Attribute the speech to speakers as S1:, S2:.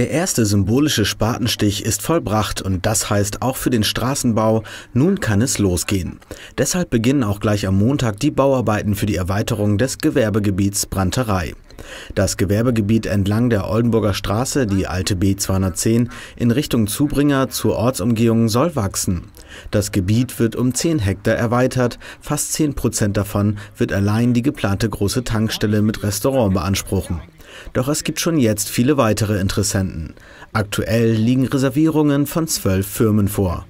S1: Der erste symbolische Spatenstich ist vollbracht und das heißt auch für den Straßenbau, nun kann es losgehen. Deshalb beginnen auch gleich am Montag die Bauarbeiten für die Erweiterung des Gewerbegebiets Branterei. Das Gewerbegebiet entlang der Oldenburger Straße, die alte B210, in Richtung Zubringer zur Ortsumgehung soll wachsen. Das Gebiet wird um 10 Hektar erweitert, fast 10 Prozent davon wird allein die geplante große Tankstelle mit Restaurant beanspruchen. Doch es gibt schon jetzt viele weitere Interessenten. Aktuell liegen Reservierungen von zwölf Firmen vor.